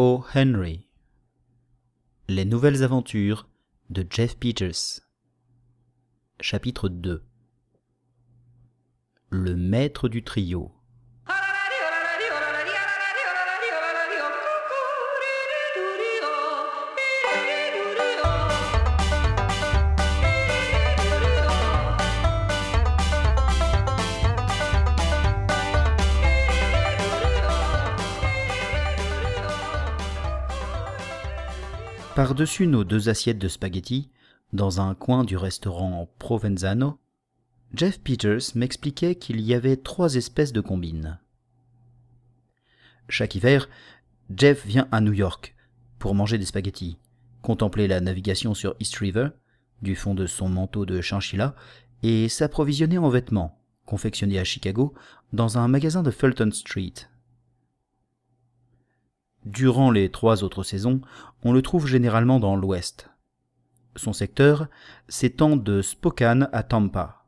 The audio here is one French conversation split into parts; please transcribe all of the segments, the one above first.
O. Henry. Les nouvelles aventures de Jeff Peters. Chapitre 2 Le maître du trio. Par-dessus nos deux assiettes de spaghettis, dans un coin du restaurant Provenzano, Jeff Peters m'expliquait qu'il y avait trois espèces de combines. Chaque hiver, Jeff vient à New York pour manger des spaghettis, contempler la navigation sur East River du fond de son manteau de chinchilla et s'approvisionner en vêtements, confectionnés à Chicago dans un magasin de Fulton Street. Durant les trois autres saisons, on le trouve généralement dans l'ouest. Son secteur s'étend de Spokane à Tampa.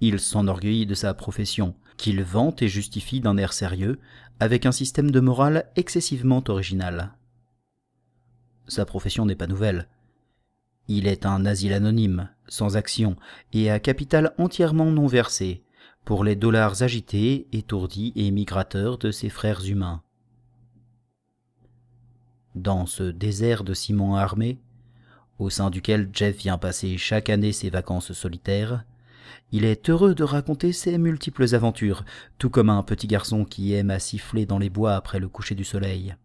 Il s'enorgueille de sa profession, qu'il vante et justifie d'un air sérieux, avec un système de morale excessivement original. Sa profession n'est pas nouvelle. Il est un asile anonyme, sans action, et à capital entièrement non versé, pour les dollars agités, étourdis et migrateurs de ses frères humains dans ce désert de ciment armé, au sein duquel Jeff vient passer chaque année ses vacances solitaires, il est heureux de raconter ses multiples aventures, tout comme un petit garçon qui aime à siffler dans les bois après le coucher du soleil.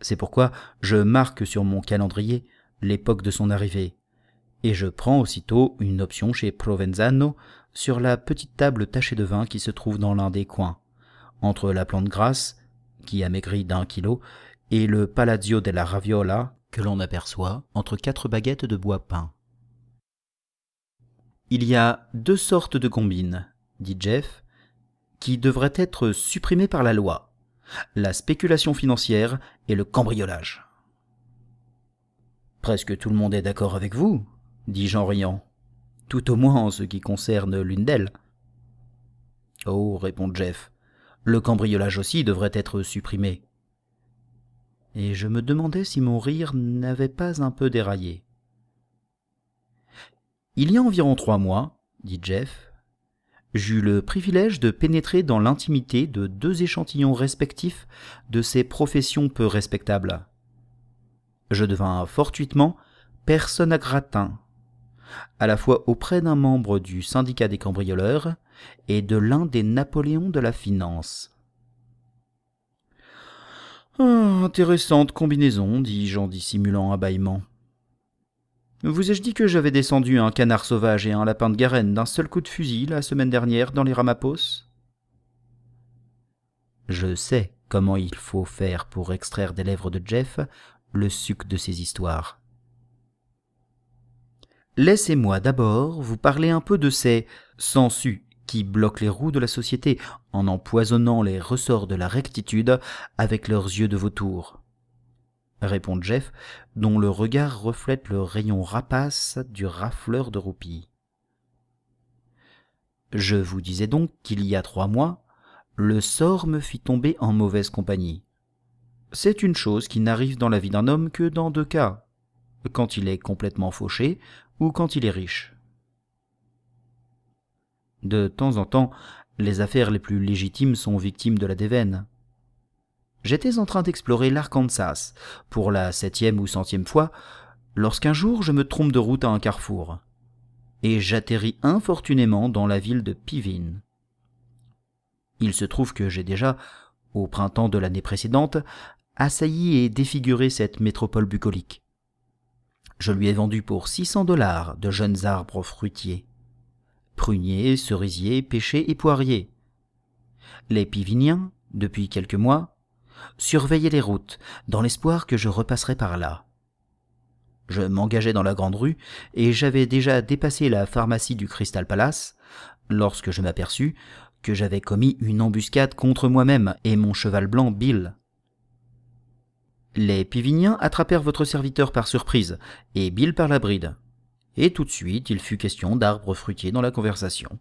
C'est pourquoi je marque sur mon calendrier l'époque de son arrivée, et je prends aussitôt une option chez Provenzano sur la petite table tachée de vin qui se trouve dans l'un des coins, entre la plante grasse qui a maigri d'un kilo, et le Palazzo della Raviola, que l'on aperçoit entre quatre baguettes de bois peint. Il y a deux sortes de combines, dit Jeff, qui devraient être supprimées par la loi la spéculation financière et le cambriolage. Presque tout le monde est d'accord avec vous, dis-je en riant, tout au moins en ce qui concerne l'une d'elles. Oh, répond Jeff, le cambriolage aussi devrait être supprimé. Et je me demandais si mon rire n'avait pas un peu déraillé. Il y a environ trois mois, dit Jeff, j'eus le privilège de pénétrer dans l'intimité de deux échantillons respectifs de ces professions peu respectables. Je devins fortuitement personne à gratin à la fois auprès d'un membre du syndicat des cambrioleurs et de l'un des Napoléons de la finance. Ah, intéressante combinaison, dis-je en dissimulant un bâillement. Vous ai-je dit que j'avais descendu un canard sauvage et un lapin de garenne d'un seul coup de fusil la semaine dernière dans les Ramapos Je sais comment il faut faire pour extraire des lèvres de Jeff le suc de ces histoires. Laissez-moi d'abord vous parler un peu de ces sangsues qui bloquent les roues de la société en empoisonnant les ressorts de la rectitude avec leurs yeux de vautour. Répond Jeff, dont le regard reflète le rayon rapace du rafleur de roupies. Je vous disais donc qu'il y a trois mois, le sort me fit tomber en mauvaise compagnie. C'est une chose qui n'arrive dans la vie d'un homme que dans deux cas, quand il est complètement fauché ou quand il est riche. De temps en temps, les affaires les plus légitimes sont victimes de la déveine. J'étais en train d'explorer l'Arkansas pour la septième ou centième fois lorsqu'un jour je me trompe de route à un carrefour et j'atterris infortunément dans la ville de Pivin. Il se trouve que j'ai déjà, au printemps de l'année précédente, assailli et défiguré cette métropole bucolique je lui ai vendu pour six cents dollars de jeunes arbres fruitiers. Pruniers, cerisiers, pêchers et poiriers. Les Piviniens, depuis quelques mois, surveillaient les routes, dans l'espoir que je repasserais par là. Je m'engageais dans la grande rue, et j'avais déjà dépassé la pharmacie du Crystal Palace, lorsque je m'aperçus que j'avais commis une embuscade contre moi-même et mon cheval blanc Bill. Les Piviniens attrapèrent votre serviteur par surprise, et Bill par la bride. Et tout de suite, il fut question d'arbres fruitiers dans la conversation.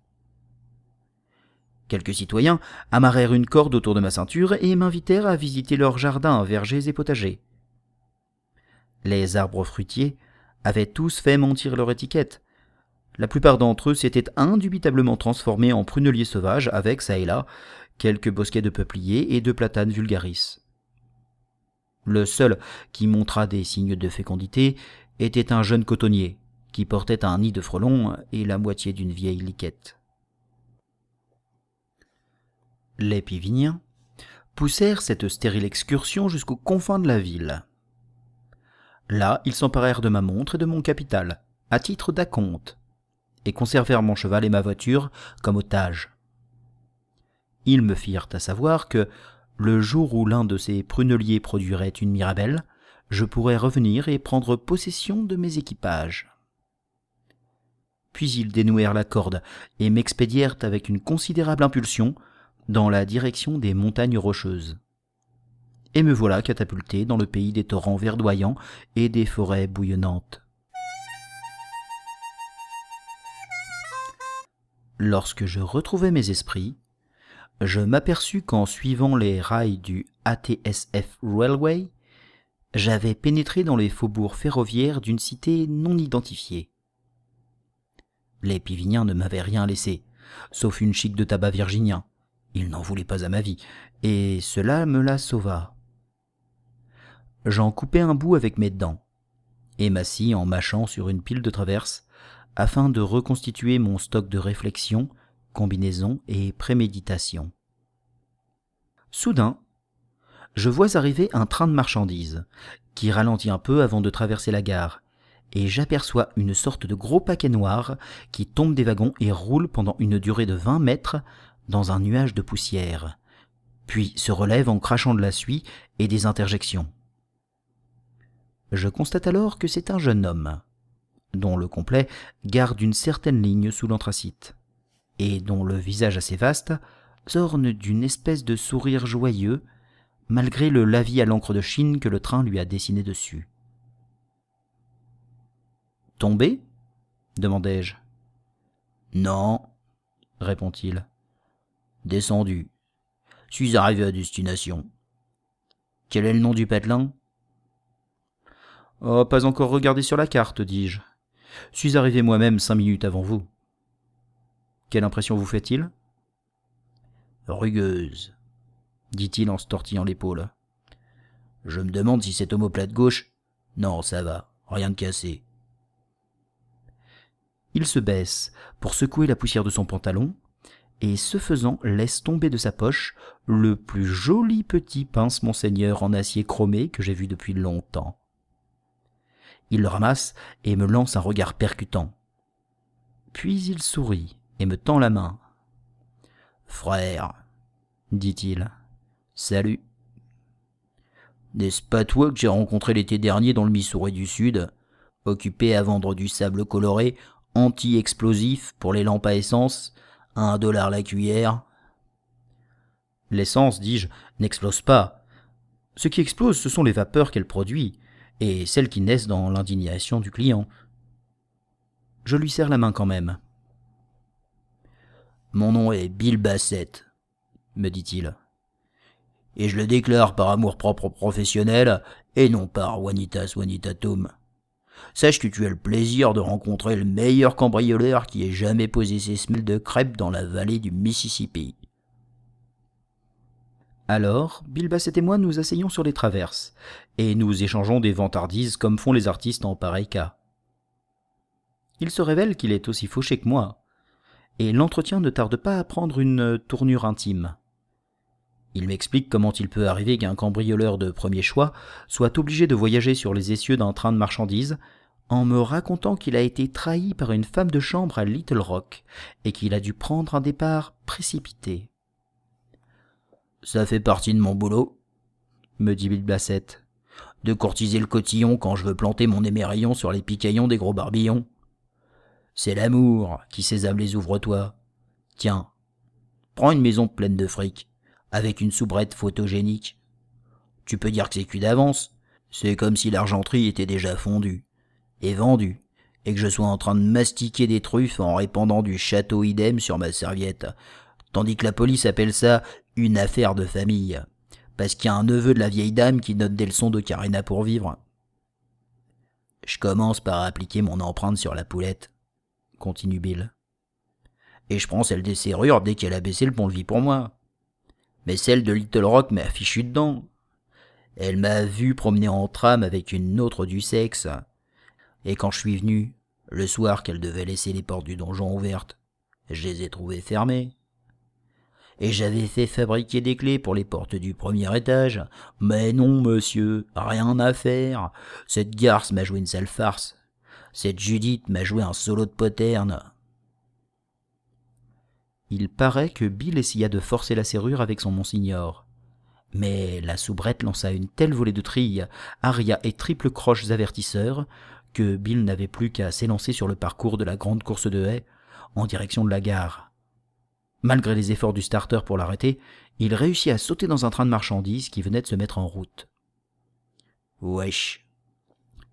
Quelques citoyens amarrèrent une corde autour de ma ceinture et m'invitèrent à visiter leurs jardins, vergers et potagers. Les arbres fruitiers avaient tous fait mentir leur étiquette. La plupart d'entre eux s'étaient indubitablement transformés en pruneliers sauvages avec, ça et là, quelques bosquets de peupliers et de platanes vulgaris. Le seul qui montra des signes de fécondité était un jeune cotonnier, qui portait un nid de frelons et la moitié d'une vieille liquette. Les Piviniens poussèrent cette stérile excursion jusqu'aux confins de la ville. Là, ils s'emparèrent de ma montre et de mon capital, à titre d'acompte, et conservèrent mon cheval et ma voiture comme otages. Ils me firent à savoir que, le jour où l'un de ces pruneliers produirait une mirabelle, je pourrais revenir et prendre possession de mes équipages. Puis ils dénouèrent la corde et m'expédièrent avec une considérable impulsion dans la direction des montagnes rocheuses. Et me voilà catapulté dans le pays des torrents verdoyants et des forêts bouillonnantes. Lorsque je retrouvai mes esprits, je m'aperçus qu'en suivant les rails du ATSF Railway, j'avais pénétré dans les faubourgs ferroviaires d'une cité non identifiée. Les Piviniens ne m'avaient rien laissé, sauf une chic de tabac virginien. Ils n'en voulaient pas à ma vie, et cela me la sauva. J'en coupai un bout avec mes dents, et m'assis en mâchant sur une pile de traverse, afin de reconstituer mon stock de réflexion combinaison et préméditation. Soudain, je vois arriver un train de marchandises, qui ralentit un peu avant de traverser la gare, et j'aperçois une sorte de gros paquet noir qui tombe des wagons et roule pendant une durée de vingt mètres dans un nuage de poussière, puis se relève en crachant de la suie et des interjections. Je constate alors que c'est un jeune homme, dont le complet garde une certaine ligne sous l'anthracite et dont le visage assez vaste s'orne d'une espèce de sourire joyeux, malgré le lavis à l'encre de Chine que le train lui a dessiné dessus. Tombé demandai-je. Non, répond-il. Descendu. Suis arrivé à destination. Quel est le nom du patelin Oh, pas encore regardé sur la carte, dis-je. Suis arrivé moi-même cinq minutes avant vous. Quelle impression vous fait-il Rugueuse, dit-il en se tortillant l'épaule. Je me demande si cette omoplate gauche. Non, ça va, rien de cassé. Il se baisse pour secouer la poussière de son pantalon, et ce faisant laisse tomber de sa poche le plus joli petit pince monseigneur en acier chromé que j'ai vu depuis longtemps. Il le ramasse et me lance un regard percutant. Puis il sourit et me tend la main. Frère, dit-il, salut. N'est-ce pas toi que j'ai rencontré l'été dernier dans le Missouri du Sud, occupé à vendre du sable coloré anti-explosif pour les lampes à essence, à un dollar la cuillère L'essence, dis-je, n'explose pas. Ce qui explose, ce sont les vapeurs qu'elle produit, et celles qui naissent dans l'indignation du client. Je lui serre la main quand même. Mon nom est Bill Bassett, me dit-il. Et je le déclare par amour propre professionnel et non par Juanitas Tom. Sache que tu as le plaisir de rencontrer le meilleur cambrioleur qui ait jamais posé ses semelles de crêpes dans la vallée du Mississippi. Alors, Bill Bassett et moi nous asseyons sur les traverses, et nous échangeons des vantardises comme font les artistes en pareil cas. Il se révèle qu'il est aussi fauché que moi, et l'entretien ne tarde pas à prendre une euh, tournure intime. Il m'explique comment il peut arriver qu'un cambrioleur de premier choix soit obligé de voyager sur les essieux d'un train de marchandises, en me racontant qu'il a été trahi par une femme de chambre à Little Rock et qu'il a dû prendre un départ précipité. Ça fait partie de mon boulot, me dit Bill Blassett, de courtiser le cotillon quand je veux planter mon émeraillon sur les picaillons des gros barbillons. C'est l'amour qui sésame les ouvre-toi. Tiens, prends une maison pleine de fric, avec une soubrette photogénique. Tu peux dire que c'est cul d'avance. C'est comme si l'argenterie était déjà fondue et vendue, et que je sois en train de mastiquer des truffes en répandant du château idem sur ma serviette, tandis que la police appelle ça une affaire de famille, parce qu'il y a un neveu de la vieille dame qui note des leçons de Carina pour vivre. Je commence par appliquer mon empreinte sur la poulette continue Bill. Et je prends celle des serrures dès qu'elle a baissé le pont-levis pour moi. Mais celle de Little Rock m'a fichu dedans. Elle m'a vu promener en trame avec une autre du sexe. Et quand je suis venu, le soir qu'elle devait laisser les portes du donjon ouvertes, je les ai trouvées fermées. Et j'avais fait fabriquer des clés pour les portes du premier étage. Mais non, monsieur, rien à faire. Cette garce m'a joué une sale farce. Cette Judith m'a joué un solo de poterne. Il paraît que Bill essaya de forcer la serrure avec son monsignor. Mais la soubrette lança une telle volée de trilles, aria et triple croches avertisseurs, que Bill n'avait plus qu'à s'élancer sur le parcours de la grande course de haies en direction de la gare. Malgré les efforts du starter pour l'arrêter, il réussit à sauter dans un train de marchandises qui venait de se mettre en route. Wesh,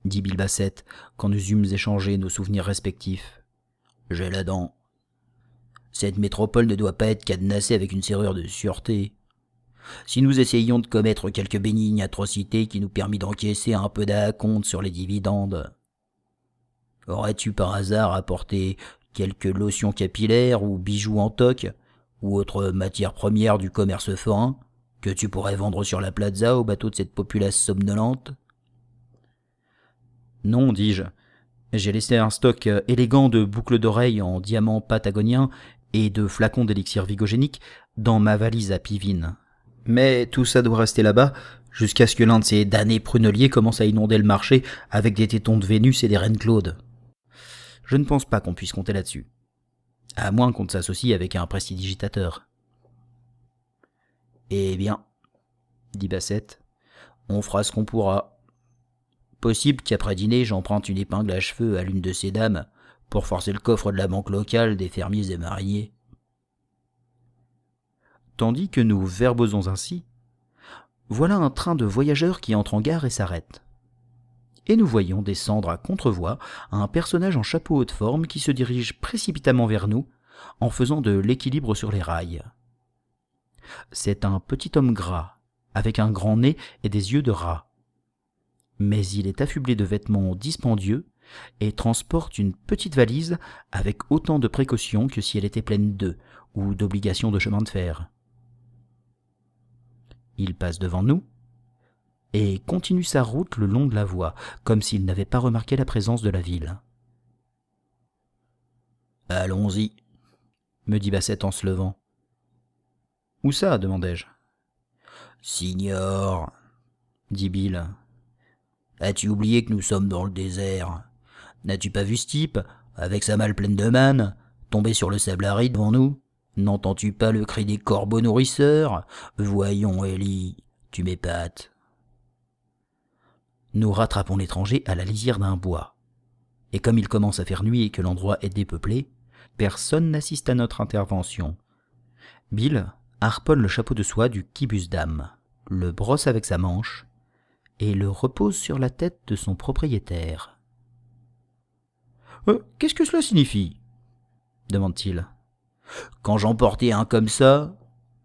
dit Bilbassette, quand nous eûmes échangé nos souvenirs respectifs. J'ai la dent. Cette métropole ne doit pas être cadenassée avec une serrure de sûreté. Si nous essayions de commettre quelque bénigne atrocité qui nous permit d'encaisser un peu d'à-compte sur les dividendes, aurais-tu par hasard apporté quelque lotion capillaire ou bijoux en toque ou autre matière première du commerce forain que tu pourrais vendre sur la plaza au bateau de cette populace somnolente non, dis-je. J'ai laissé un stock euh, élégant de boucles d'oreilles en diamant patagonien et de flacons d'élixir vigogénique dans ma valise à Pivine. Mais tout ça doit rester là-bas jusqu'à ce que l'un de ces damnés pruneliers commence à inonder le marché avec des tétons de Vénus et des reines Claude. Je ne pense pas qu'on puisse compter là-dessus. À moins qu'on ne s'associe avec un prestidigitateur. Eh bien, dit Bassette, on fera ce qu'on pourra. Possible qu'après dîner, j'emprunte une épingle à cheveux à l'une de ces dames pour forcer le coffre de la banque locale des fermiers et mariés. Tandis que nous verbosons ainsi, voilà un train de voyageurs qui entre en gare et s'arrête. Et nous voyons descendre à contre-voix un personnage en chapeau haute forme qui se dirige précipitamment vers nous en faisant de l'équilibre sur les rails. C'est un petit homme gras, avec un grand nez et des yeux de rat, mais il est affublé de vêtements dispendieux et transporte une petite valise avec autant de précautions que si elle était pleine d'œufs ou d'obligations de chemin de fer. Il passe devant nous et continue sa route le long de la voie, comme s'il n'avait pas remarqué la présence de la ville. Allons-y, me dit Bassett en se levant. Où ça demandai-je. Signor, dit Bill. As-tu oublié que nous sommes dans le désert N'as-tu pas vu ce avec sa malle pleine de manne, tomber sur le sable aride devant nous N'entends-tu pas le cri des corbeaux nourrisseurs Voyons, Ellie, tu m'épates. Nous rattrapons l'étranger à la lisière d'un bois. Et comme il commence à faire nuit et que l'endroit est dépeuplé, personne n'assiste à notre intervention. Bill harponne le chapeau de soie du kibus dame, le brosse avec sa manche et le repose sur la tête de son propriétaire. Euh, qu'est-ce que cela signifie demande-t-il. Quand j'emportais un comme ça,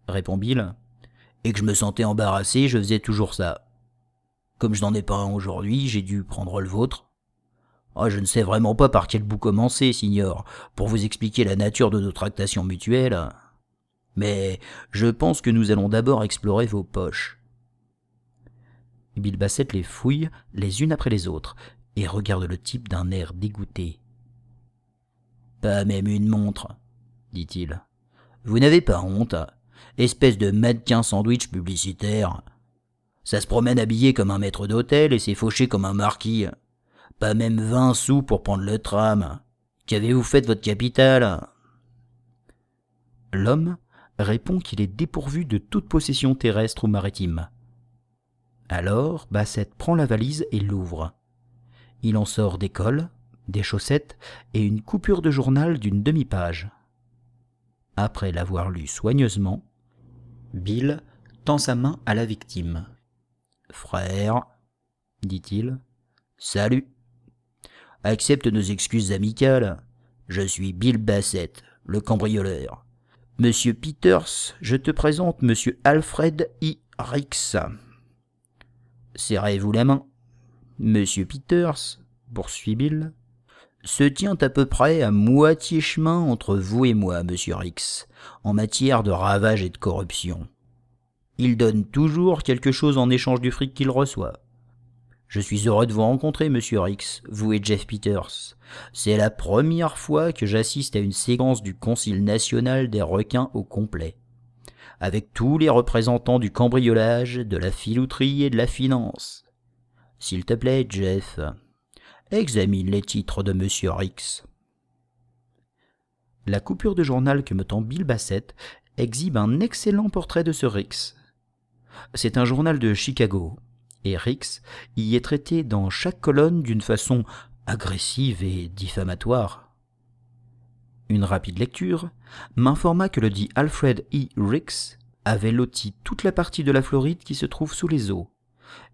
répond Bill, « et que je me sentais embarrassé, je faisais toujours ça. Comme je n'en ai pas un aujourd'hui, j'ai dû prendre le vôtre. Ah, je ne sais vraiment pas par quel bout commencer, signor, pour vous expliquer la nature de nos tractations mutuelles. Mais je pense que nous allons d'abord explorer vos poches. Bill les fouille les unes après les autres et regarde le type d'un air dégoûté. Pas même une montre, dit-il. Vous n'avez pas honte, espèce de mannequin sandwich publicitaire. Ça se promène habillé comme un maître d'hôtel et s'est fauché comme un marquis. Pas même vingt sous pour prendre le tram. Qu'avez-vous fait de votre capital L'homme répond qu'il est dépourvu de toute possession terrestre ou maritime alors, Bassett prend la valise et l'ouvre. Il en sort des cols, des chaussettes et une coupure de journal d'une demi-page. Après l'avoir lu soigneusement, Bill tend sa main à la victime. Frère, dit-il, salut. Accepte nos excuses amicales. Je suis Bill Bassett, le cambrioleur. Monsieur Peters, je te présente monsieur Alfred I. Rix. Serrez-vous la main. Monsieur Peters, poursuit Bill, « se tient à peu près à moitié chemin entre vous et moi, monsieur X, en matière de ravages et de corruption. Il donne toujours quelque chose en échange du fric qu'il reçoit. Je suis heureux de vous rencontrer, monsieur X. vous et Jeff Peters. C'est la première fois que j'assiste à une séquence du Concile national des requins au complet avec tous les représentants du cambriolage, de la filouterie et de la finance. S'il te plaît, Jeff, examine les titres de Monsieur Rix. La coupure de journal que me tend Bill Bassett exhibe un excellent portrait de ce Rix. C'est un journal de Chicago, et Rix y est traité dans chaque colonne d'une façon agressive et diffamatoire une rapide lecture, m'informa que le dit Alfred E. Ricks avait loti toute la partie de la Floride qui se trouve sous les eaux,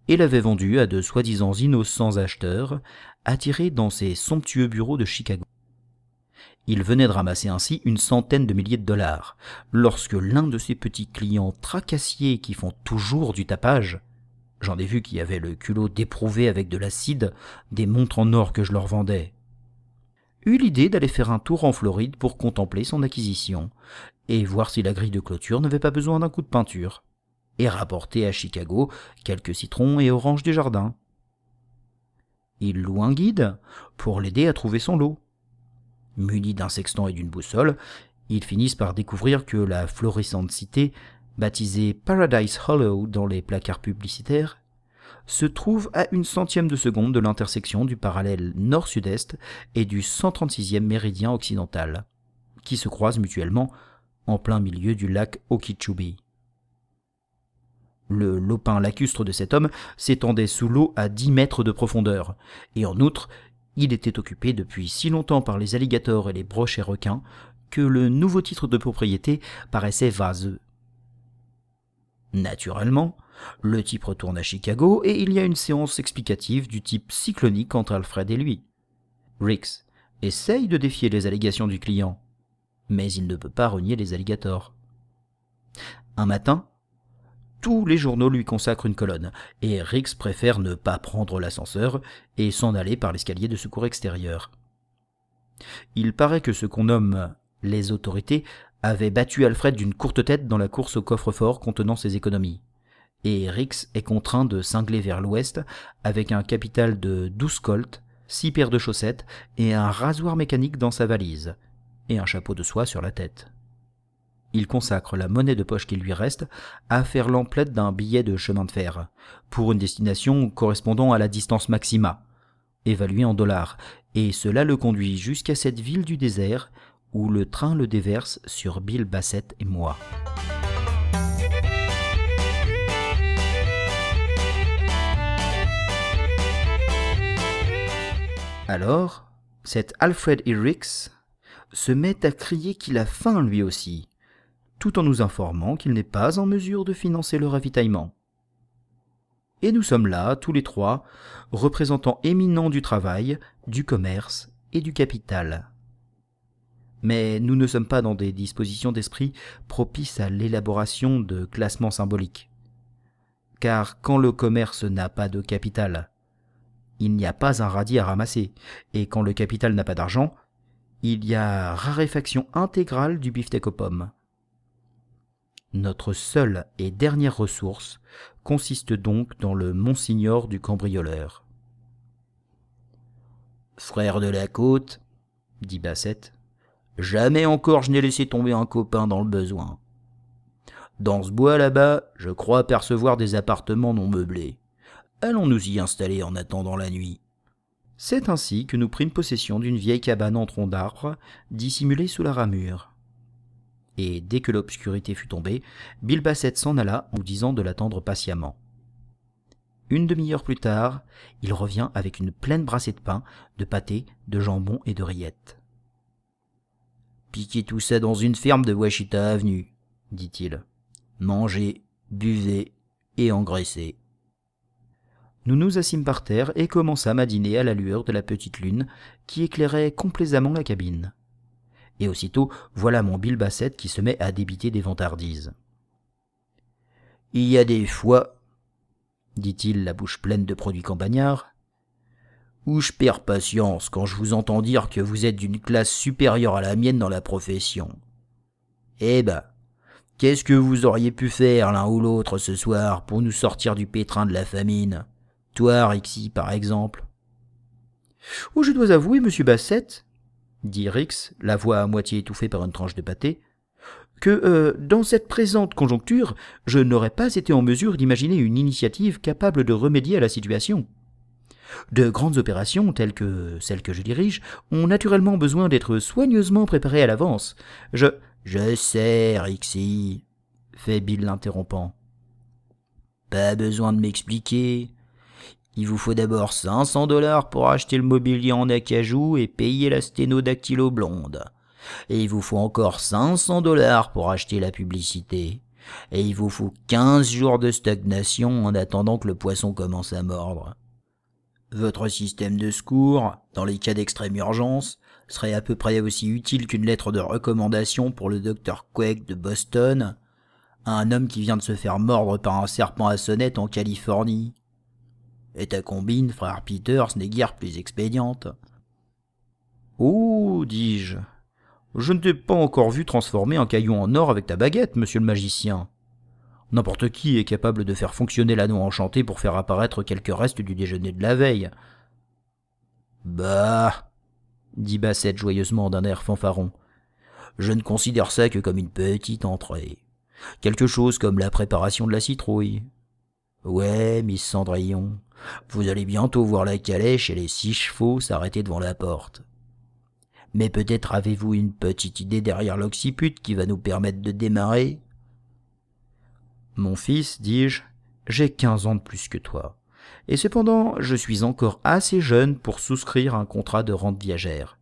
et l'avait vendue à de soi-disant innocents acheteurs, attirés dans ses somptueux bureaux de Chicago. Il venait de ramasser ainsi une centaine de milliers de dollars, lorsque l'un de ses petits clients tracassiers qui font toujours du tapage, j'en ai vu qui avaient le culot d'éprouver avec de l'acide des montres en or que je leur vendais, eut l'idée d'aller faire un tour en Floride pour contempler son acquisition, et voir si la grille de clôture n'avait pas besoin d'un coup de peinture, et rapporter à Chicago quelques citrons et oranges du jardin. Il loue un guide pour l'aider à trouver son lot. Muni d'un sextant et d'une boussole, ils finissent par découvrir que la florissante cité, baptisée Paradise Hollow dans les placards publicitaires, se trouve à une centième de seconde de l'intersection du parallèle nord-sud-est et du 136e méridien occidental, qui se croisent mutuellement en plein milieu du lac Okichubi. Le lopin lacustre de cet homme s'étendait sous l'eau à 10 mètres de profondeur, et en outre, il était occupé depuis si longtemps par les alligators et les broches et requins que le nouveau titre de propriété paraissait vaseux. Naturellement, le type retourne à Chicago et il y a une séance explicative du type cyclonique entre Alfred et lui. Rix essaye de défier les allégations du client, mais il ne peut pas renier les alligators. Un matin, tous les journaux lui consacrent une colonne, et Rix préfère ne pas prendre l'ascenseur et s'en aller par l'escalier de secours extérieur. Il paraît que ce qu'on nomme les autorités avait battu Alfred d'une courte tête dans la course au coffre-fort contenant ses économies et Rix est contraint de cingler vers l'ouest avec un capital de 12 colts, 6 paires de chaussettes et un rasoir mécanique dans sa valise, et un chapeau de soie sur la tête. Il consacre la monnaie de poche qui lui reste à faire l'emplette d'un billet de chemin de fer, pour une destination correspondant à la distance maxima, évaluée en dollars, et cela le conduit jusqu'à cette ville du désert où le train le déverse sur Bill Bassett et moi. Alors, cet Alfred Irix se met à crier qu'il a faim lui aussi, tout en nous informant qu'il n'est pas en mesure de financer le ravitaillement. Et nous sommes là, tous les trois, représentants éminents du travail, du commerce et du capital. Mais nous ne sommes pas dans des dispositions d'esprit propices à l'élaboration de classements symboliques. Car quand le commerce n'a pas de capital, il n'y a pas un radis à ramasser, et quand le capital n'a pas d'argent, il y a raréfaction intégrale du beefsteak aux pommes. Notre seule et dernière ressource consiste donc dans le Monsignor du cambrioleur. Frère de la côte, dit Bassette, jamais encore je n'ai laissé tomber un copain dans le besoin. Dans ce bois là-bas, je crois percevoir des appartements non meublés. Allons nous y installer en attendant la nuit. C'est ainsi que nous prîmes possession d'une vieille cabane en tronc d'arbre, dissimulée sous la ramure. Et dès que l'obscurité fut tombée, Bill s'en alla en nous disant de l'attendre patiemment. Une demi-heure plus tard, il revient avec une pleine brassée de pain, de pâté, de jambon et de rillettes. Piquez tout ça dans une ferme de Washita Avenue, dit-il. Mangez, buvez et engraissez. Nous nous assîmes par terre et commençâmes à dîner à la lueur de la petite lune qui éclairait complaisamment la cabine. Et aussitôt, voilà mon bilbassette qui se met à débiter des vantardises. Il y a des fois, dit-il la bouche pleine de produits campagnards, où je perds patience quand je vous entends dire que vous êtes d'une classe supérieure à la mienne dans la profession. Eh ben, qu'est-ce que vous auriez pu faire l'un ou l'autre ce soir pour nous sortir du pétrin de la famine « Toi, par exemple. Oh, je dois avouer, monsieur Bassett, dit Rix, la voix à moitié étouffée par une tranche de pâté, que euh, dans cette présente conjoncture, je n'aurais pas été en mesure d'imaginer une initiative capable de remédier à la situation. De grandes opérations telles que celles que je dirige ont naturellement besoin d'être soigneusement préparées à l'avance. Je. Je sais, Rixie, fait Bill l'interrompant. Pas besoin de m'expliquer, il vous faut d'abord 500 dollars pour acheter le mobilier en acajou et payer la sténodactylo blonde. Et il vous faut encore 500 dollars pour acheter la publicité. Et il vous faut 15 jours de stagnation en attendant que le poisson commence à mordre. Votre système de secours, dans les cas d'extrême urgence, serait à peu près aussi utile qu'une lettre de recommandation pour le docteur Quake de Boston, à un homme qui vient de se faire mordre par un serpent à sonnette en Californie. Et ta combine, frère Peter, ce n'est guère plus expédiente. Oh, dis-je, je ne t'ai pas encore vu transformer un caillou en or avec ta baguette, monsieur le magicien. N'importe qui est capable de faire fonctionner l'anneau enchanté pour faire apparaître quelques restes du déjeuner de la veille. Bah, dit Bassette joyeusement d'un air fanfaron, je ne considère ça que comme une petite entrée. Quelque chose comme la préparation de la citrouille. Ouais, Miss Cendrillon, vous allez bientôt voir la calèche et les six chevaux s'arrêter devant la porte. Mais peut-être avez-vous une petite idée derrière l'occiput qui va nous permettre de démarrer Mon fils, dis-je, j'ai quinze ans de plus que toi. Et cependant, je suis encore assez jeune pour souscrire un contrat de rente viagère.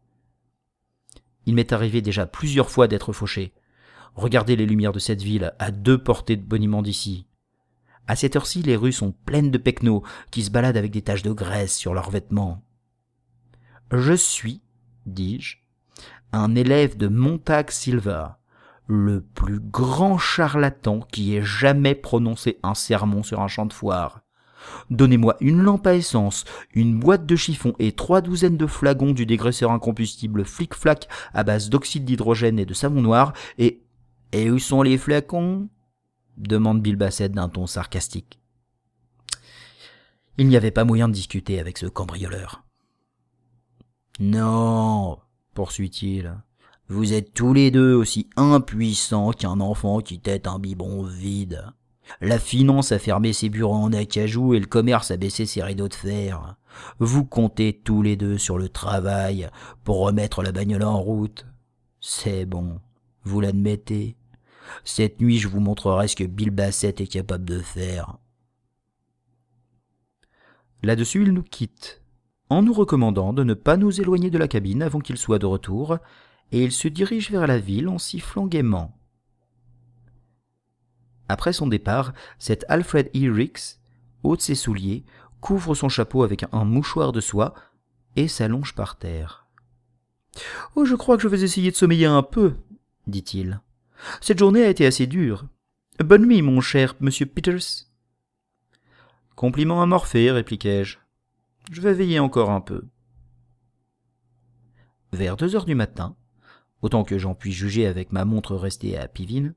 Il m'est arrivé déjà plusieurs fois d'être fauché. Regardez les lumières de cette ville, à deux portées de boniment d'ici. À cette heure-ci, les rues sont pleines de pecnos qui se baladent avec des taches de graisse sur leurs vêtements. Je suis, dis-je, un élève de Montag silva le plus grand charlatan qui ait jamais prononcé un sermon sur un champ de foire. Donnez-moi une lampe à essence, une boîte de chiffon et trois douzaines de flagons du dégraisseur incombustible flic-flac à base d'oxyde d'hydrogène et de savon noir, et... Et où sont les flacons demande Bill d'un ton sarcastique. Il n'y avait pas moyen de discuter avec ce cambrioleur. Non, poursuit-il, vous êtes tous les deux aussi impuissants qu'un enfant qui tête un biberon vide. La finance a fermé ses bureaux en acajou et le commerce a baissé ses rideaux de fer. Vous comptez tous les deux sur le travail pour remettre la bagnole en route. C'est bon, vous l'admettez, cette nuit, je vous montrerai ce que Bill Bassett est capable de faire. Là-dessus, il nous quitte, en nous recommandant de ne pas nous éloigner de la cabine avant qu'il soit de retour, et il se dirige vers la ville en sifflant gaiement. Après son départ, cet Alfred E. Ricks ôte ses souliers, couvre son chapeau avec un mouchoir de soie et s'allonge par terre. Oh, je crois que je vais essayer de sommeiller un peu, dit-il. Cette journée a été assez dure. Bonne nuit, mon cher monsieur Peters. Compliment à Morphée, répliquai-je. Je vais veiller encore un peu. Vers deux heures du matin, autant que j'en puis juger avec ma montre restée à Pivine,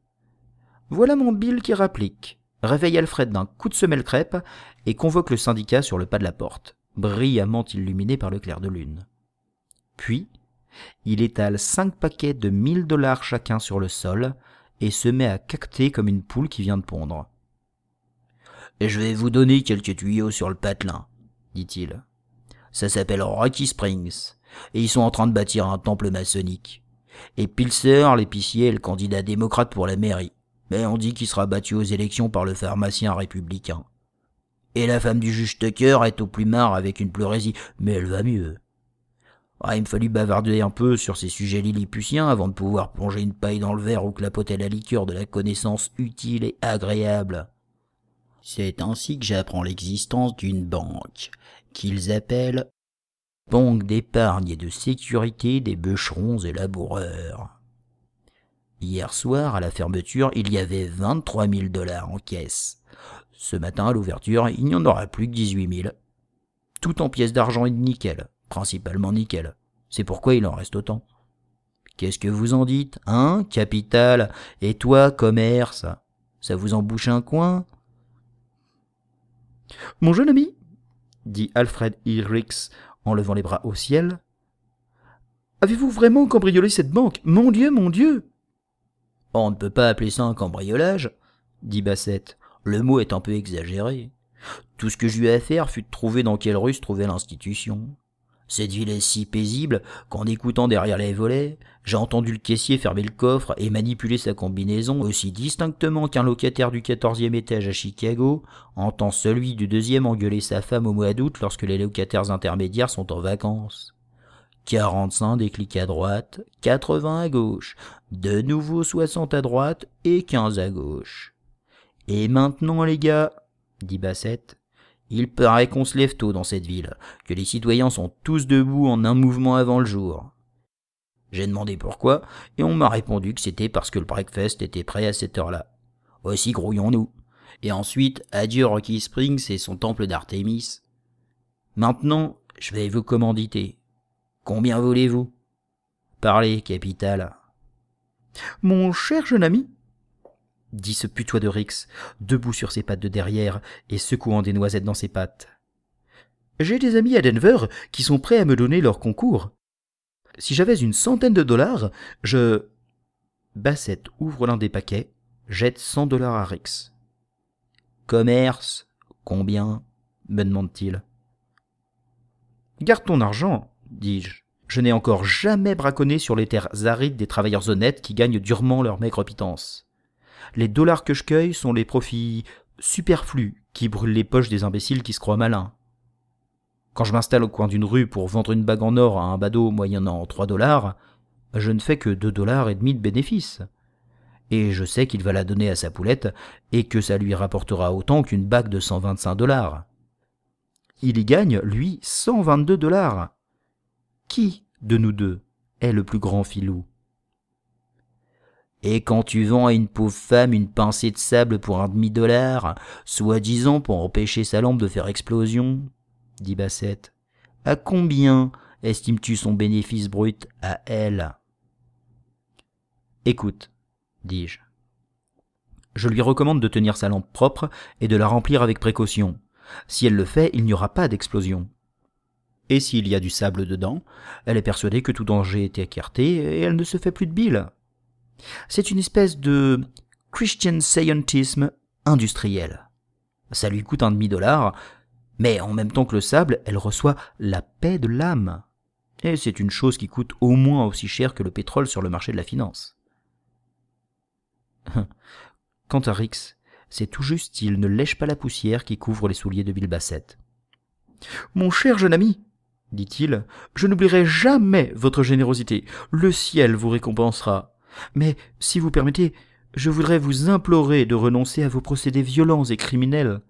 voilà mon Bill qui rapplique, réveille Alfred d'un coup de semelle crêpe et convoque le syndicat sur le pas de la porte, brillamment illuminé par le clair de lune. Puis, il étale cinq paquets de mille dollars chacun sur le sol et se met à caqueter comme une poule qui vient de pondre. je vais vous donner quelques tuyaux sur le patelin, dit-il. Ça s'appelle Rocky Springs, et ils sont en train de bâtir un temple maçonnique. Et Pilser, l'épicier, est le candidat démocrate pour la mairie, mais on dit qu'il sera battu aux élections par le pharmacien républicain. Et la femme du juge Tucker est au plus plumard avec une pleurésie, mais elle va mieux. Ah, il me fallut bavarder un peu sur ces sujets lilliputiens avant de pouvoir plonger une paille dans le verre ou clapoter la liqueur de la connaissance utile et agréable. C'est ainsi que j'apprends l'existence d'une banque, qu'ils appellent Banque d'épargne et de sécurité des bûcherons et laboureurs. Hier soir, à la fermeture, il y avait 23 000 dollars en caisse. Ce matin, à l'ouverture, il n'y en aura plus que 18 000. Tout en pièces d'argent et de nickel. Principalement nickel. C'est pourquoi il en reste autant. Qu'est-ce que vous en dites, hein, capital Et toi, commerce Ça vous embouche un coin Mon jeune ami, dit Alfred Hyrix en levant les bras au ciel, avez-vous vraiment cambriolé cette banque Mon Dieu, mon Dieu On ne peut pas appeler ça un cambriolage, dit Bassett. Le mot est un peu exagéré. Tout ce que j'eus à faire fut de trouver dans quelle rue se trouvait l'institution. Cette ville est si paisible qu'en écoutant derrière les volets, j'ai entendu le caissier fermer le coffre et manipuler sa combinaison aussi distinctement qu'un locataire du 14e étage à Chicago entend celui du deuxième engueuler sa femme au mois d'août lorsque les locataires intermédiaires sont en vacances. 45 déclics à droite, 80 à gauche, de nouveau 60 à droite et 15 à gauche. Et maintenant les gars, dit Bassette, il paraît qu'on se lève tôt dans cette ville, que les citoyens sont tous debout en un mouvement avant le jour. J'ai demandé pourquoi, et on m'a répondu que c'était parce que le breakfast était prêt à cette heure-là. Aussi grouillons-nous. Et ensuite, adieu Rocky Springs et son temple d'Artémis. Maintenant, je vais vous commanditer. Combien voulez-vous Parlez, capitale. Mon cher jeune ami, dit ce putois de Rix, debout sur ses pattes de derrière et secouant des noisettes dans ses pattes. J'ai des amis à Denver qui sont prêts à me donner leur concours. Si j'avais une centaine de dollars, je. Bassett ouvre l'un des paquets, jette cent dollars à Rix. Commerce, combien me demande-t-il. Garde ton argent, dis-je. Je n'ai encore jamais braconné sur les terres arides des travailleurs honnêtes qui gagnent durement leur maigre pitance. Les dollars que je cueille sont les profits superflus qui brûlent les poches des imbéciles qui se croient malins. Quand je m'installe au coin d'une rue pour vendre une bague en or à un badaud moyennant 3 dollars, je ne fais que 2 dollars et demi de bénéfice. Et je sais qu'il va la donner à sa poulette et que ça lui rapportera autant qu'une bague de 125 dollars. Il y gagne, lui, 122 dollars. Qui de nous deux est le plus grand filou et quand tu vends à une pauvre femme une pincée de sable pour un demi-dollar, soi-disant pour empêcher sa lampe de faire explosion dit Bassette, « À combien estimes-tu son bénéfice brut à elle Écoute, dis-je. Je lui recommande de tenir sa lampe propre et de la remplir avec précaution. Si elle le fait, il n'y aura pas d'explosion. Et s'il y a du sable dedans, elle est persuadée que tout danger est écarté et elle ne se fait plus de bile. C'est une espèce de Christian Scientisme industriel. Ça lui coûte un demi-dollar, mais en même temps que le sable, elle reçoit la paix de l'âme. Et c'est une chose qui coûte au moins aussi cher que le pétrole sur le marché de la finance. Quant à Rix, c'est tout juste il ne lèche pas la poussière qui couvre les souliers de Bassett. « Mon cher jeune ami, dit-il, je n'oublierai jamais votre générosité. Le ciel vous récompensera. Mais, si vous permettez, je voudrais vous implorer de renoncer à vos procédés violents et criminels.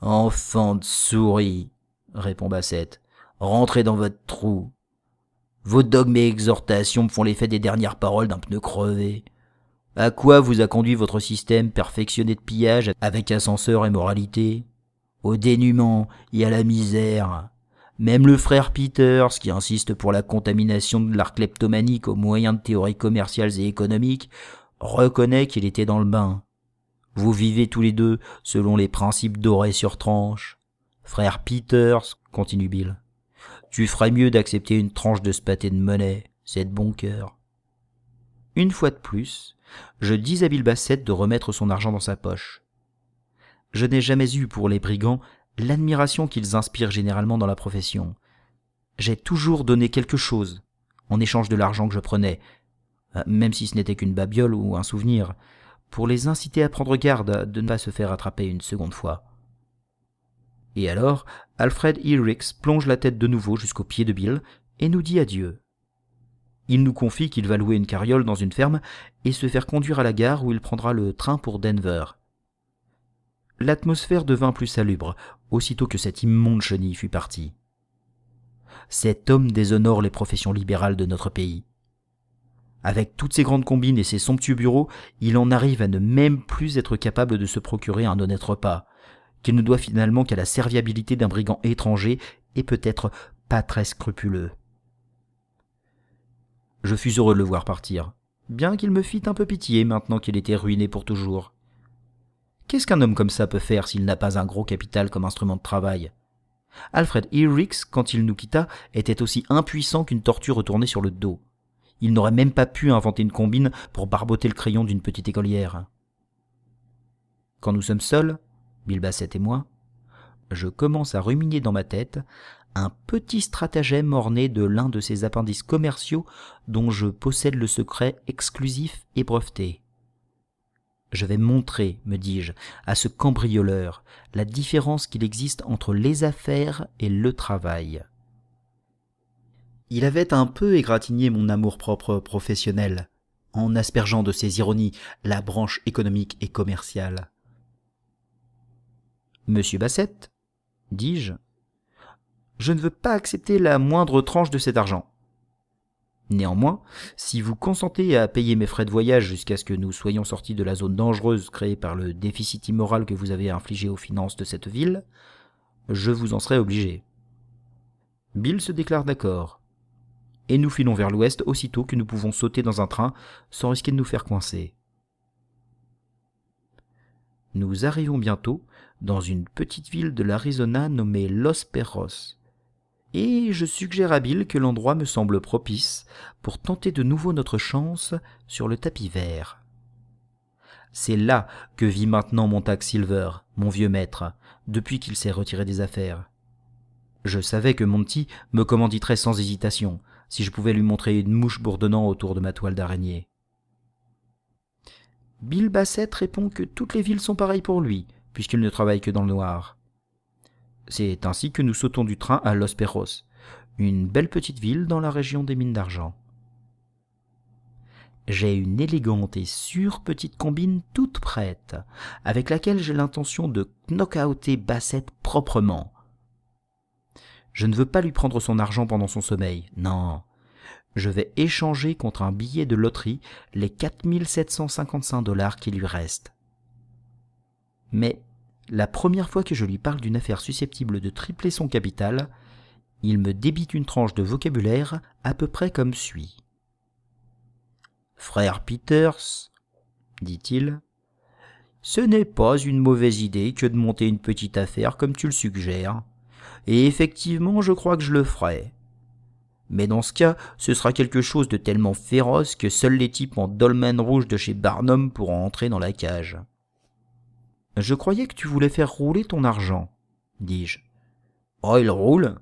Enfant de souris, répond Bassette, rentrez dans votre trou. Vos dogmes et exhortations me font l'effet des dernières paroles d'un pneu crevé. À quoi vous a conduit votre système perfectionné de pillage avec ascenseur et moralité Au dénuement et à la misère. Même le frère Peters, qui insiste pour la contamination de l'art kleptomanique au moyen de théories commerciales et économiques, reconnaît qu'il était dans le bain. Vous vivez tous les deux selon les principes dorés sur tranche. Frère Peters, continue Bill, tu ferais mieux d'accepter une tranche de ce pâté de monnaie, c'est de bon cœur. Une fois de plus, je dis à Bill Bassett de remettre son argent dans sa poche. Je n'ai jamais eu pour les brigands l'admiration qu'ils inspirent généralement dans la profession. J'ai toujours donné quelque chose en échange de l'argent que je prenais, euh, même si ce n'était qu'une babiole ou un souvenir, pour les inciter à prendre garde de ne pas se faire attraper une seconde fois. Et alors, Alfred Hyrix e. plonge la tête de nouveau jusqu'au pied de Bill et nous dit adieu. Il nous confie qu'il va louer une carriole dans une ferme et se faire conduire à la gare où il prendra le train pour Denver l'atmosphère devint plus salubre, aussitôt que cette immonde chenille fut partie. Cet homme déshonore les professions libérales de notre pays. Avec toutes ses grandes combines et ses somptueux bureaux, il en arrive à ne même plus être capable de se procurer un honnête repas, qu'il ne doit finalement qu'à la serviabilité d'un brigand étranger et peut-être pas très scrupuleux. Je fus heureux de le voir partir, bien qu'il me fît un peu pitié maintenant qu'il était ruiné pour toujours. Qu'est-ce qu'un homme comme ça peut faire s'il n'a pas un gros capital comme instrument de travail Alfred Ehrix, quand il nous quitta, était aussi impuissant qu'une tortue retournée sur le dos. Il n'aurait même pas pu inventer une combine pour barboter le crayon d'une petite écolière. Quand nous sommes seuls, Bill et moi, je commence à ruminer dans ma tête un petit stratagème orné de l'un de ces appendices commerciaux dont je possède le secret exclusif et breveté. Je vais montrer, me dis-je, à ce cambrioleur la différence qu'il existe entre les affaires et le travail. Il avait un peu égratigné mon amour-propre professionnel, en aspergeant de ses ironies la branche économique et commerciale. Monsieur Bassett, dis-je, je ne veux pas accepter la moindre tranche de cet argent. Néanmoins, si vous consentez à payer mes frais de voyage jusqu'à ce que nous soyons sortis de la zone dangereuse créée par le déficit immoral que vous avez infligé aux finances de cette ville, je vous en serai obligé. Bill se déclare d'accord. Et nous filons vers l'ouest aussitôt que nous pouvons sauter dans un train sans risquer de nous faire coincer. Nous arrivons bientôt dans une petite ville de l'Arizona nommée Los Perros et je suggère à Bill que l'endroit me semble propice pour tenter de nouveau notre chance sur le tapis vert. C'est là que vit maintenant mon Silver, mon vieux maître, depuis qu'il s'est retiré des affaires. Je savais que Monty me commanditerait sans hésitation si je pouvais lui montrer une mouche bourdonnant autour de ma toile d'araignée. Bill Bassett répond que toutes les villes sont pareilles pour lui, puisqu'il ne travaille que dans le noir. C'est ainsi que nous sautons du train à Los Perros, une belle petite ville dans la région des mines d'argent. J'ai une élégante et sûre petite combine toute prête, avec laquelle j'ai l'intention de knockouter Bassett proprement. Je ne veux pas lui prendre son argent pendant son sommeil, non. Je vais échanger contre un billet de loterie les 4755 dollars qui lui restent. Mais la première fois que je lui parle d'une affaire susceptible de tripler son capital, il me débite une tranche de vocabulaire à peu près comme suit. Frère Peters, dit-il, ce n'est pas une mauvaise idée que de monter une petite affaire comme tu le suggères. Et effectivement, je crois que je le ferai. Mais dans ce cas, ce sera quelque chose de tellement féroce que seuls les types en dolmen rouge de chez Barnum pourront entrer dans la cage. Je croyais que tu voulais faire rouler ton argent, dis-je. Oh, il roule,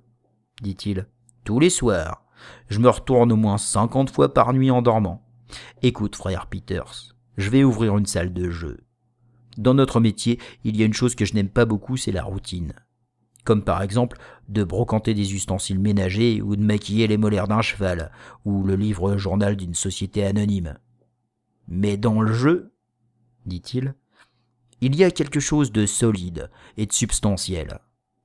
dit-il, tous les soirs. Je me retourne au moins cinquante fois par nuit en dormant. Écoute, frère Peters, je vais ouvrir une salle de jeu. Dans notre métier, il y a une chose que je n'aime pas beaucoup, c'est la routine. Comme par exemple de brocanter des ustensiles ménagers ou de maquiller les molaires d'un cheval, ou le livre journal d'une société anonyme. Mais dans le jeu, dit-il, il y a quelque chose de solide et de substantiel.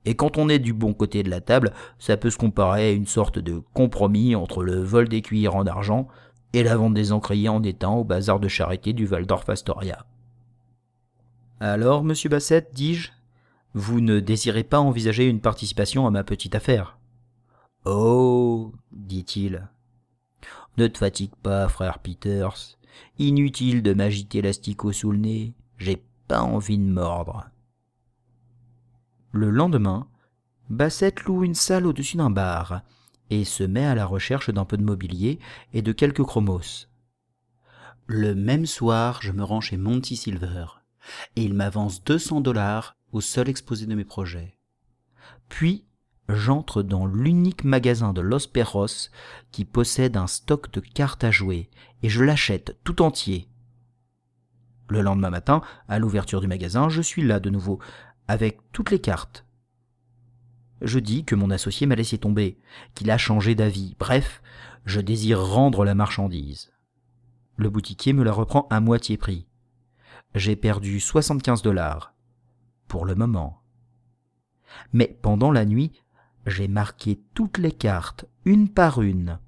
Et quand on est du bon côté de la table, ça peut se comparer à une sorte de compromis entre le vol des cuirs en argent et la vente des encriers en étang au bazar de charité du Waldorf Astoria. Alors, monsieur Bassett, dis-je, vous ne désirez pas envisager une participation à ma petite affaire Oh, dit-il. Ne te fatigue pas, frère Peters. Inutile de m'agiter l'asticot sous le nez. J'ai pas envie de mordre. Le lendemain, Bassett loue une salle au-dessus d'un bar et se met à la recherche d'un peu de mobilier et de quelques chromos. Le même soir, je me rends chez Monty Silver et il m'avance deux cents dollars au seul exposé de mes projets. Puis, j'entre dans l'unique magasin de Los Perros qui possède un stock de cartes à jouer et je l'achète tout entier le lendemain matin, à l'ouverture du magasin, je suis là de nouveau, avec toutes les cartes. Je dis que mon associé m'a laissé tomber, qu'il a changé d'avis. Bref, je désire rendre la marchandise. Le boutiquier me la reprend à moitié prix. J'ai perdu 75 dollars. Pour le moment. Mais pendant la nuit, j'ai marqué toutes les cartes, une par une.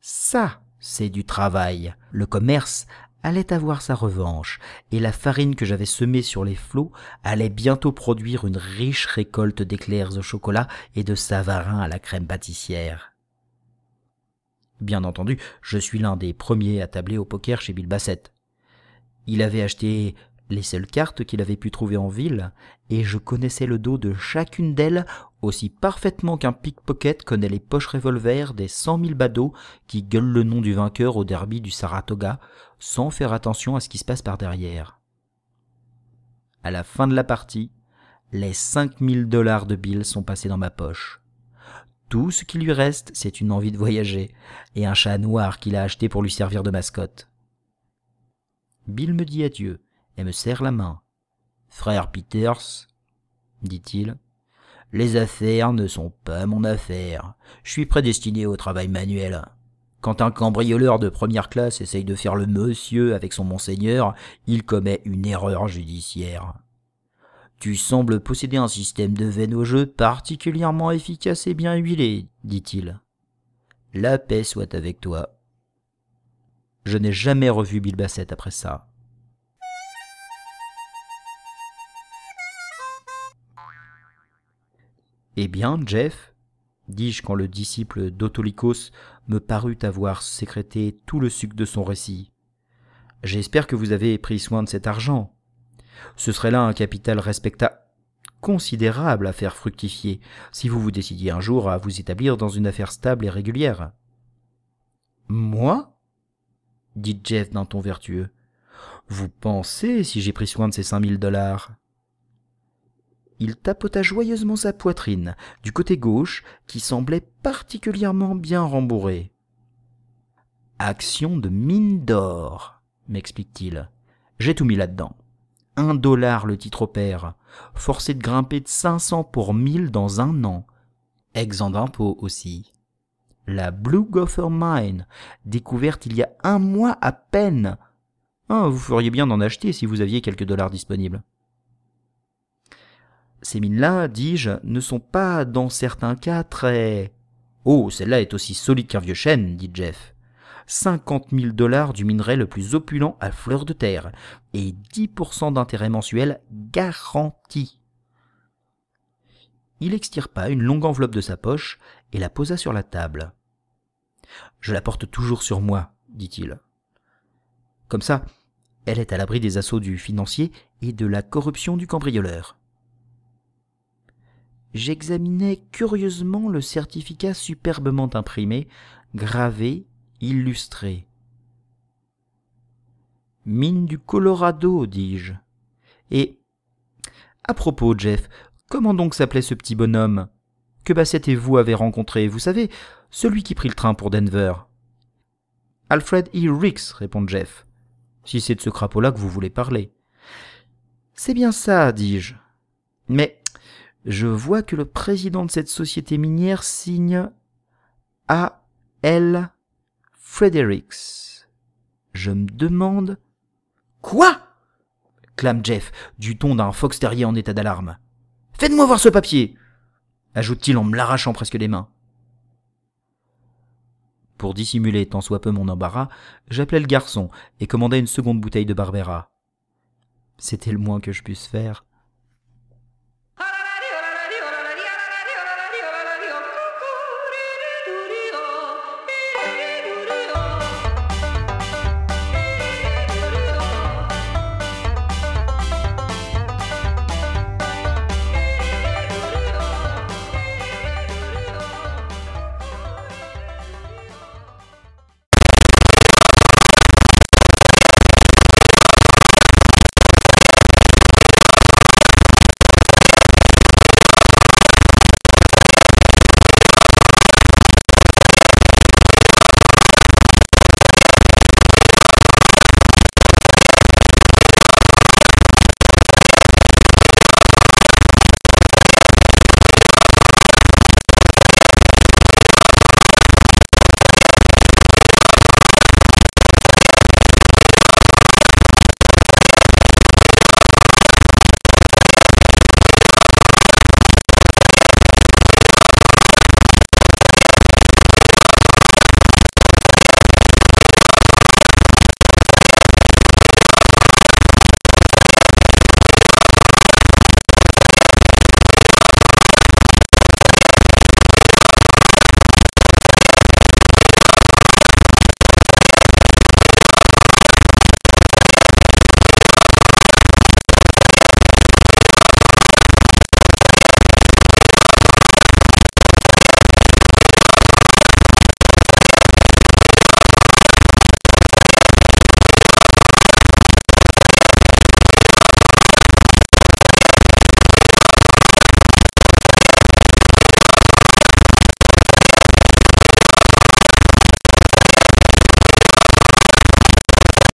Ça, c'est du travail. Le commerce allait avoir sa revanche, et la farine que j'avais semée sur les flots allait bientôt produire une riche récolte d'éclairs au chocolat et de savarin à la crème pâtissière. Bien entendu, je suis l'un des premiers à tabler au poker chez Bill Bassett. Il avait acheté les seules cartes qu'il avait pu trouver en ville, et je connaissais le dos de chacune d'elles aussi parfaitement qu'un pickpocket connaît les poches revolvers des cent mille badauds qui gueulent le nom du vainqueur au derby du Saratoga, sans faire attention à ce qui se passe par derrière. À la fin de la partie, les 5000 dollars de Bill sont passés dans ma poche. Tout ce qui lui reste, c'est une envie de voyager et un chat noir qu'il a acheté pour lui servir de mascotte. Bill me dit adieu et me serre la main. Frère Peters, dit-il, les affaires ne sont pas mon affaire. Je suis prédestiné au travail manuel. Quand un cambrioleur de première classe essaye de faire le monsieur avec son monseigneur, il commet une erreur judiciaire. Tu sembles posséder un système de veine au jeu particulièrement efficace et bien huilé, dit-il. La paix soit avec toi. Je n'ai jamais revu Bill Bassett après ça. Eh bien, Jeff, dis-je quand le disciple d'Autolycos me parut avoir sécrété tout le suc de son récit. J'espère que vous avez pris soin de cet argent. Ce serait là un capital respectable considérable à faire fructifier si vous vous décidiez un jour à vous établir dans une affaire stable et régulière. Moi dit Jeff d'un ton vertueux. Vous pensez si j'ai pris soin de ces cinq mille dollars il tapota joyeusement sa poitrine, du côté gauche, qui semblait particulièrement bien rembourré. Action de mine d'or, m'explique-t-il. J'ai tout mis là-dedans. Un dollar le titre opère, forcé de grimper de 500 pour 1000 dans un an. Exempt d'impôts aussi. La Blue Gopher Mine, découverte il y a un mois à peine. Ah, vous feriez bien d'en acheter si vous aviez quelques dollars disponibles. Ces mines-là, dis-je, ne sont pas, dans certains cas, très... Oh, celle-là est aussi solide qu'un vieux chêne, dit Jeff. Cinquante mille dollars du minerai le plus opulent à fleur de terre et 10% d'intérêt mensuel garanti. Il extirpa une longue enveloppe de sa poche et la posa sur la table. Je la porte toujours sur moi, dit-il. Comme ça, elle est à l'abri des assauts du financier et de la corruption du cambrioleur j'examinais curieusement le certificat superbement imprimé, gravé, illustré. Mine du Colorado, dis-je. Et à propos, Jeff, comment donc s'appelait ce petit bonhomme que Bassett et vous avez rencontré, vous savez, celui qui prit le train pour Denver Alfred E. Ricks, répond Jeff, si c'est de ce crapaud-là que vous voulez parler. C'est bien ça, dis-je. Mais je vois que le président de cette société minière signe A L Fredericks. Je me demande... Quoi clame Jeff, du ton d'un fox terrier en état d'alarme. Faites-moi voir ce papier ajoute-t-il en me l'arrachant presque les mains. Pour dissimuler tant soit peu mon embarras, j'appelai le garçon et commandai une seconde bouteille de Barbera. C'était le moins que je pusse faire.